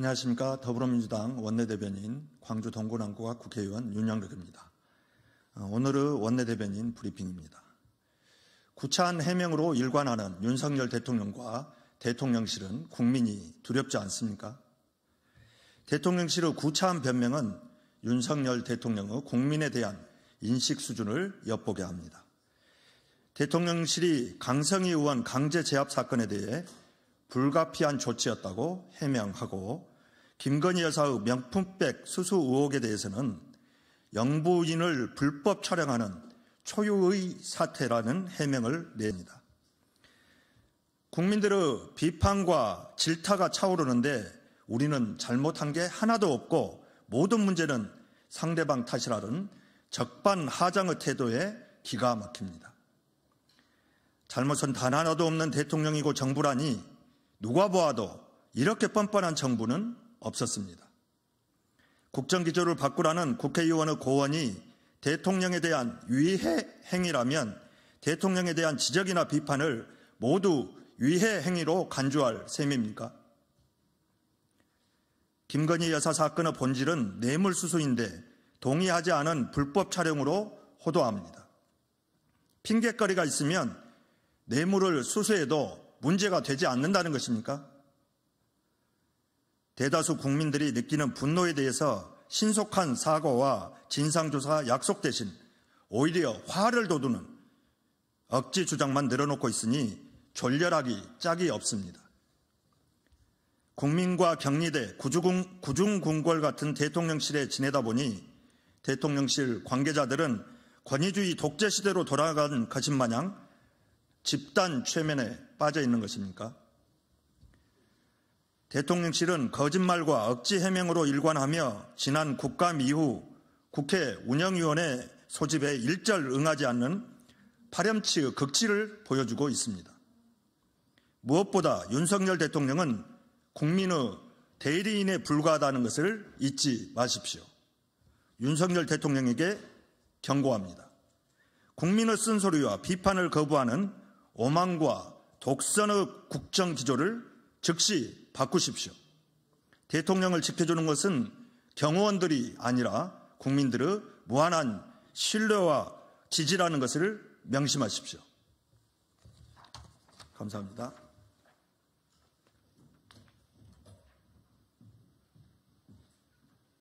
안녕하십니까. 더불어민주당 원내대변인 광주 동구남구와 국회의원 윤영덕입니다. 어, 오늘의 원내대변인 브리핑입니다. 구차한 해명으로 일관하는 윤석열 대통령과 대통령실은 국민이 두렵지 않습니까? 대통령실의 구차한 변명은 윤석열 대통령의 국민에 대한 인식 수준을 엿보게 합니다. 대통령실이 강성희 의원 강제 제압 사건에 대해 불가피한 조치였다고 해명하고 김건희 여사의 명품백 수수 의혹에 대해서는 영부인을 불법 촬영하는 초유의 사태라는 해명을 냅니다. 국민들의 비판과 질타가 차오르는데 우리는 잘못한 게 하나도 없고 모든 문제는 상대방 탓이라는 적반하장의 태도에 기가 막힙니다. 잘못은 단 하나도 없는 대통령이고 정부라니 누가 보아도 이렇게 뻔뻔한 정부는 없었습니다. 국정기조를 바꾸라는 국회의원의 고원이 대통령에 대한 위해 행위라면 대통령에 대한 지적이나 비판을 모두 위해 행위로 간주할 셈입니까? 김건희 여사 사건의 본질은 뇌물수수인데 동의하지 않은 불법 촬영으로 호도합니다. 핑계거리가 있으면 뇌물을 수수해도 문제가 되지 않는다는 것입니까? 대다수 국민들이 느끼는 분노에 대해서 신속한 사과와 진상조사 약속 대신 오히려 화를 돋우는 억지 주장만 늘어놓고 있으니 졸렬하기 짝이 없습니다. 국민과 격리대 구중궁궐 구 같은 대통령실에 지내다 보니 대통령실 관계자들은 권위주의 독재 시대로 돌아간 것인 마냥 집단 최면에 빠져 있는 것입니까? 대통령실은 거짓말과 억지 해명으로 일관하며 지난 국감 이후 국회 운영위원회 소집에 일절 응하지 않는 파렴치의 극치를 보여주고 있습니다. 무엇보다 윤석열 대통령은 국민의 대리인에 불과하다는 것을 잊지 마십시오. 윤석열 대통령에게 경고합니다. 국민의 쓴소리와 비판을 거부하는 오만과 독선의 국정 기조를 즉시 바꾸십시오. 대통령을 지켜주는 것은 경호원들이 아니라 국민들의 무한한 신뢰와 지지라는 것을 명심하십시오. 감사합니다.